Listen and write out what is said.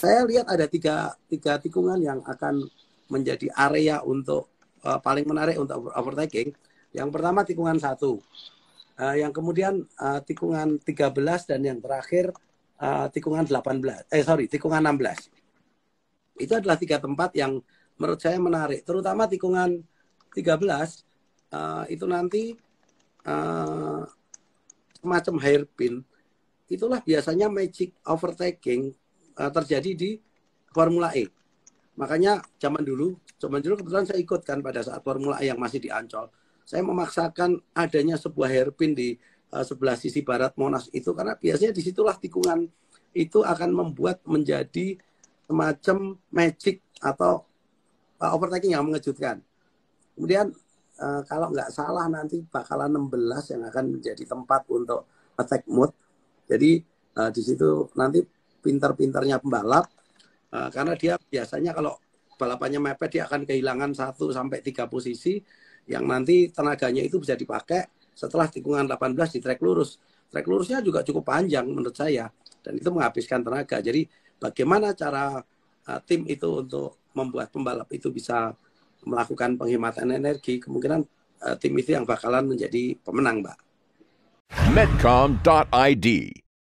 saya lihat ada tiga, tiga tikungan yang akan menjadi area untuk uh, paling menarik untuk overtaking. Yang pertama tikungan satu, uh, yang kemudian uh, tikungan 13 dan yang terakhir uh, tikungan 18. Eh sorry, tikungan 16. Itu adalah tiga tempat yang menurut saya menarik, terutama tikungan 13 uh, itu nanti uh, semacam hairpin. Itulah biasanya magic overtaking Eh, terjadi di Formula E. Makanya zaman dulu, zaman dulu kebetulan saya ikut kan pada saat Formula E yang masih di Ancol. Saya memaksakan adanya sebuah hairpin di uh, sebelah sisi barat Monas itu karena biasanya disitulah tikungan itu akan membuat menjadi semacam magic atau uh, overtaking yang mengejutkan. Kemudian uh, kalau nggak salah nanti bakalan 16 yang akan menjadi tempat untuk attack mode. Jadi uh, di situ nanti pintar-pintarnya pembalap uh, karena dia biasanya kalau balapannya mepet dia akan kehilangan satu sampai tiga posisi yang nanti tenaganya itu bisa dipakai setelah tikungan 18 di trek lurus. Trek lurusnya juga cukup panjang menurut saya dan itu menghabiskan tenaga. Jadi bagaimana cara uh, tim itu untuk membuat pembalap itu bisa melakukan penghematan energi kemungkinan uh, tim itu yang bakalan menjadi pemenang, Mbak. Medcom.id